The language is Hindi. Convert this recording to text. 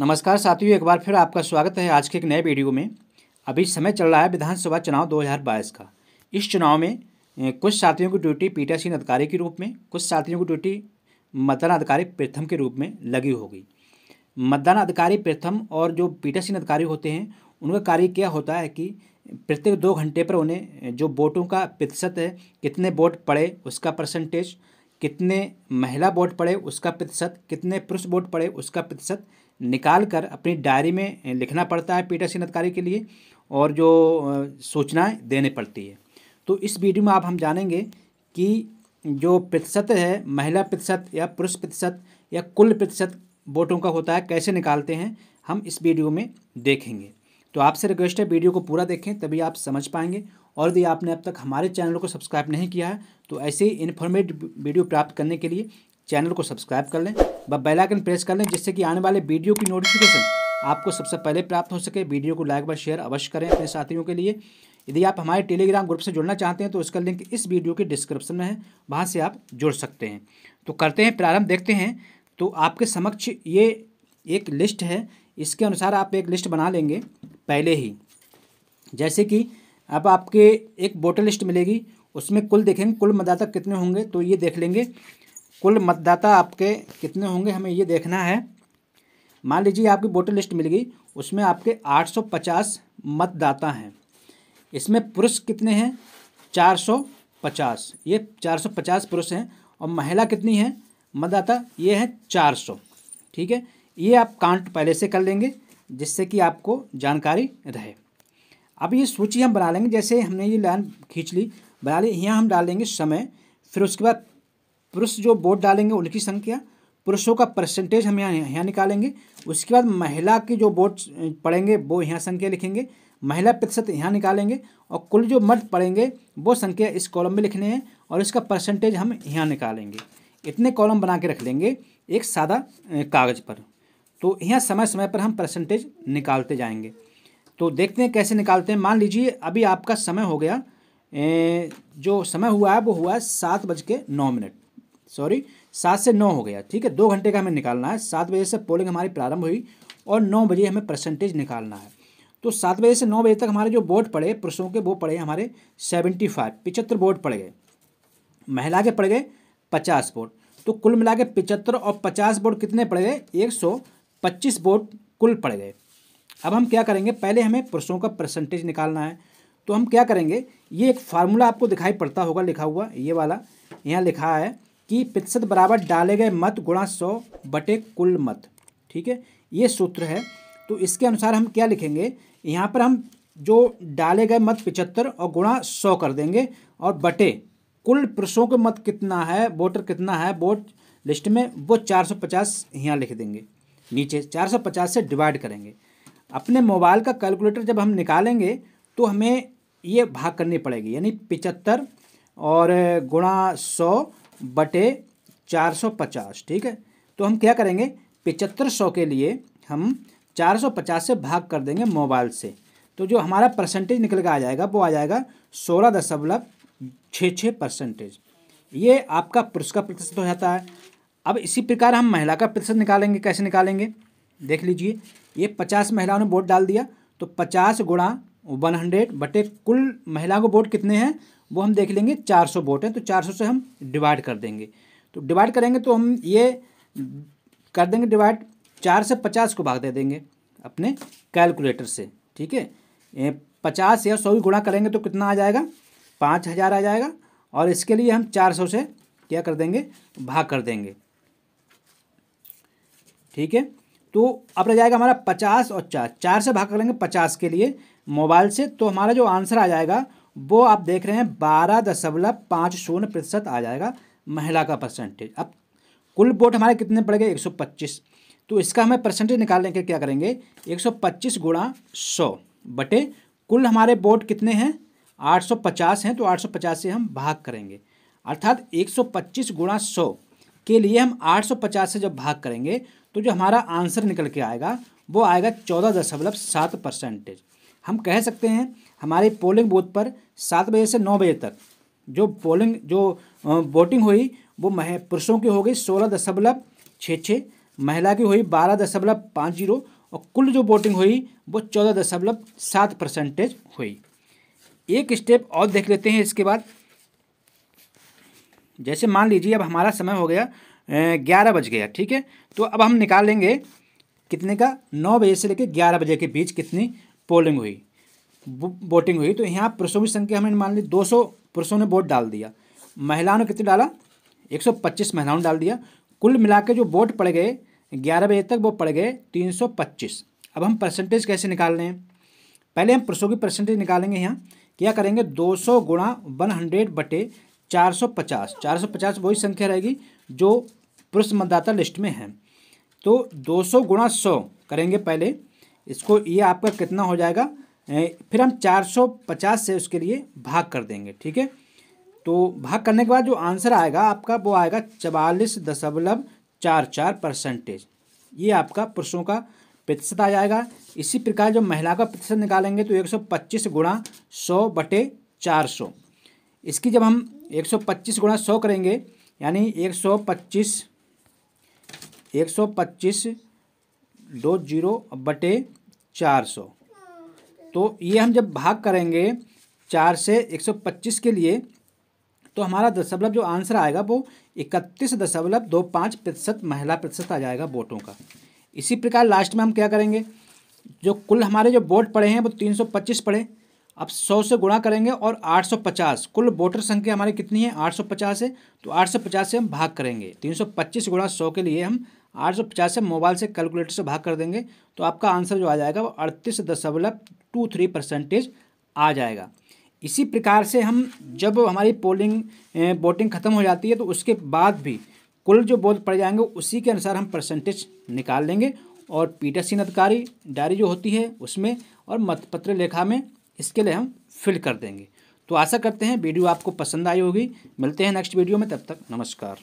नमस्कार साथियों एक बार फिर आपका स्वागत है आज के एक नए वीडियो में अभी समय चल रहा है विधानसभा चुनाव 2022 का इस चुनाव में कुछ साथियों की ड्यूटी पीटासीन अधिकारी के रूप में कुछ साथियों की ड्यूटी मतदान अधिकारी प्रथम के रूप में लगी होगी मतदान अधिकारी प्रथम और जो पीटासीन अधिकारी होते हैं उनका कार्य क्या होता है कि प्रत्येक दो घंटे पर उन्हें जो वोटों का प्रतिशत है कितने वोट पड़े उसका परसेंटेज कितने महिला वोट पड़े उसका प्रतिशत कितने पुरुष वोट पड़े उसका प्रतिशत निकाल कर अपनी डायरी में लिखना पड़ता है पीटीसी अधिकारी के लिए और जो सूचनाएं देने पड़ती है तो इस वीडियो में आप हम जानेंगे कि जो प्रतिशत है महिला प्रतिशत या पुरुष प्रतिशत या कुल प्रतिशत वोटों का होता है कैसे निकालते हैं हम इस वीडियो में देखेंगे तो आपसे रिक्वेस्ट है वीडियो को पूरा देखें तभी आप समझ पाएंगे और यदि आपने अब तक हमारे चैनल को सब्सक्राइब नहीं किया है तो ऐसे ही इन्फॉर्मेटिव वीडियो प्राप्त करने के लिए चैनल को सब्सक्राइब कर लें व बेलाइकन प्रेस कर लें जिससे कि आने वाले वीडियो की नोटिफिकेशन आपको सबसे पहले प्राप्त हो सके वीडियो को लाइक व शेयर अवश्य करें अपने साथियों के लिए यदि आप हमारे टेलीग्राम ग्रुप से जुड़ना चाहते हैं तो उसका लिंक इस वीडियो के डिस्क्रिप्शन में है वहाँ से आप जुड़ सकते हैं तो करते हैं प्रारंभ देखते हैं तो आपके समक्ष ये एक लिस्ट है इसके अनुसार आप एक लिस्ट बना लेंगे पहले ही जैसे कि अब आपके एक वोटर लिस्ट मिलेगी उसमें कुल देखेंगे कुल मतदाता कितने होंगे तो ये देख लेंगे कुल मतदाता आपके कितने होंगे हमें ये देखना है मान लीजिए आपकी वोटर लिस्ट मिल गई उसमें आपके 850 मतदाता हैं इसमें पुरुष कितने हैं 450 ये 450 पुरुष हैं और महिला कितनी है मतदाता ये है 400 ठीक है ये आप काउंट पहले से कर लेंगे जिससे कि आपको जानकारी रहे अब ये सूची हम बना लेंगे जैसे हमने ये लाइन खींच ली बना ली यहाँ हम डालेंगे समय फिर उसके बाद पुरुष जो वोट डालेंगे उनकी संख्या पुरुषों का परसेंटेज हम यहाँ यहाँ निकालेंगे उसके बाद महिला के जो वोट पड़ेंगे वो यहाँ संख्या लिखेंगे महिला प्रतिशत यहाँ निकालेंगे और कुल जो मर्द पड़ेंगे वो संख्या इस कॉलम में लिखने हैं और इसका परसेंटेज हम यहाँ निकालेंगे इतने कॉलम बना के रख लेंगे एक सादा कागज़ पर तो यहाँ समय समय पर हम परसेंटेज निकालते जाएंगे तो देखते हैं कैसे निकालते हैं मान लीजिए अभी आपका समय हो गया ए, जो समय हुआ है वो हुआ है सात बज के नौ मिनट सॉरी सात से नौ हो गया ठीक है दो घंटे का हमें निकालना है सात बजे से पोलिंग हमारी प्रारंभ हुई और नौ बजे हमें परसेंटेज निकालना है तो सात बजे से नौ बजे तक हमारे जो वोट पड़े पुरुषों के वो पड़े हमारे सेवेंटी फाइव पिचहत्तर वोट पड़ गए महिला के पड़ गए पचास वोट तो कुल मिला के पिचहत्तर और पचास वोट कितने पड़ गए एक सौ पच्चीस वोट कुल पड़ गए अब हम क्या करेंगे पहले हमें पुरुषों का परसेंटेज निकालना है तो हम क्या करेंगे ये एक फार्मूला आपको दिखाई पड़ता होगा लिखा हुआ ये वाला यहाँ लिखा है कि प्रतिशत बराबर डाले गए मत गुणा सौ बटे कुल मत ठीक है ये सूत्र है तो इसके अनुसार हम क्या लिखेंगे यहाँ पर हम जो डाले गए मत पिचहत्तर और गुणा सौ कर देंगे और बटे कुल पुरुषों के मत कितना है वोटर कितना है वोट लिस्ट में वो चार सौ पचास यहाँ लिख देंगे नीचे 450 से डिवाइड करेंगे अपने मोबाइल का कैलकुलेटर जब हम निकालेंगे तो हमें ये भाग करनी पड़ेगी यानी पिचहत्तर और गुणा सौ बटे चार सौ पचास ठीक है तो हम क्या करेंगे पिचहत्तर सौ के लिए हम चार सौ पचास से भाग कर देंगे मोबाइल से तो जो हमारा परसेंटेज निकल कर आ जाएगा वो आ जाएगा सोलह दशमलव छः छः परसेंटेज ये आपका पुरस्कार प्रतिशत हो जाता है अब इसी प्रकार हम महिला का प्रतिशत निकालेंगे कैसे निकालेंगे देख लीजिए ये पचास महिलाओं ने वोट डाल दिया तो पचास गुणा वन हंड्रेड बटे कुल महिला को वोट कितने हैं वो हम देख लेंगे चार सौ वोट हैं तो चार सौ से हम डिवाइड कर देंगे तो डिवाइड करेंगे तो हम ये कर देंगे डिवाइड चार से पचास को भाग दे देंगे अपने कैलकुलेटर से ठीक है पचास या सौ गुणा करेंगे तो कितना आ जाएगा पाँच हज़ार आ जाएगा और इसके लिए हम चार सौ से क्या कर देंगे भाग कर देंगे ठीक है तो अब रह जाएगा हमारा पचास और चार चार से भाग कर लेंगे पचास के लिए मोबाइल से तो हमारा जो आंसर आ जाएगा वो आप देख रहे हैं बारह दशमलव पाँच शून्य प्रतिशत आ जाएगा महिला का परसेंटेज अब कुल वोट हमारे कितने पड़ गए एक सौ पच्चीस तो इसका हमें परसेंटेज निकालने के क्या करेंगे एक सौ पच्चीस गुणा सौ बटे कुल हमारे वोट कितने हैं आठ सौ पचास हैं तो आठ सौ पचास से हम भाग करेंगे अर्थात एक सौ पच्चीस गुणा सौ के लिए हम 850 से जब भाग करेंगे तो जो हमारा आंसर निकल के आएगा वो आएगा चौदह दशमलव सात परसेंटेज हम कह सकते हैं हमारे पोलिंग बूथ पर सात बजे से नौ बजे तक जो पोलिंग जो वोटिंग हुई वो मह पुरुषों की हो गई सोलह दशमलव छः छः महिला की हुई बारह दशमलव पाँच जीरो और कुल जो वोटिंग हुई वो चौदह दशमलव सात परसेंटेज हुई एक स्टेप और देख लेते हैं इसके बाद जैसे मान लीजिए अब हमारा समय हो गया ग्यारह बज गया ठीक है तो अब हम निकालेंगे कितने का नौ बजे से लेकर ग्यारह बजे के बीच कितनी पोलिंग हुई वोटिंग हुई तो यहाँ पुरुषों की संख्या हमने मान ली दो सौ पुरुषों ने वोट डाल दिया महिलाओं ने कितने डाला एक सौ पच्चीस महिलाओं ने डाल दिया कुल मिला के जो वोट पड़ गए ग्यारह बजे तक वो पड़ गए तीन सौ पच्चीस अब हम परसेंटेज कैसे निकाल रहे हैं पहले हम पुरुषों की परसेंटेज निकालेंगे यहाँ क्या करेंगे दो सौ गुणा वन हंड्रेड बटे चार सौ पचास चार सौ पचास वही संख्या रहेगी जो पुरुष मतदाता लिस्ट में है तो दो सौ गुणा सौ करेंगे पहले इसको ये आपका कितना हो जाएगा फिर हम चार सौ पचास से उसके लिए भाग कर देंगे ठीक है तो भाग करने के बाद जो आंसर आएगा आपका वो आएगा चवालीस दशमलव चार चार परसेंटेज ये आपका पुरुषों का प्रतिशत आ जाएगा इसी प्रकार जब महिला का प्रतिशत निकालेंगे तो एक सौ पच्चीस गुणा सौ बटे चार सौ इसकी जब हम 125 गुणा सौ करेंगे यानी 125 125 दो जीरो बटे चार सौ तो ये हम जब भाग करेंगे चार से 125 के लिए तो हमारा दशमलव जो आंसर आएगा वो इकतीस दशमलव दो पाँच प्रतिशत महिला प्रतिशत आ जाएगा वोटों का इसी प्रकार लास्ट में हम क्या करेंगे जो कुल हमारे जो वोट पड़े हैं वो तीन सौ पच्चीस पड़े अब 100 से गुणा करेंगे और 850 कुल वोटर संख्या हमारी कितनी है 850 है तो 850 से हम भाग करेंगे 325 गुणा सौ के लिए हम 850 से मोबाइल से कैलकुलेटर से भाग कर देंगे तो आपका आंसर जो आ जाएगा वो अड़तीस दशमलव टू थ्री परसेंटेज आ जाएगा इसी प्रकार से हम जब हमारी पोलिंग वोटिंग ख़त्म हो जाती है तो उसके बाद भी कुल जो वोट पड़ जाएंगे उसी के अनुसार हम परसेंटेज निकाल लेंगे और सीन अधिकारी डायरी जो होती है उसमें और मतपत्र लेखा में इसके लिए हम फिल कर देंगे तो आशा करते हैं वीडियो आपको पसंद आई होगी मिलते हैं नेक्स्ट वीडियो में तब तक नमस्कार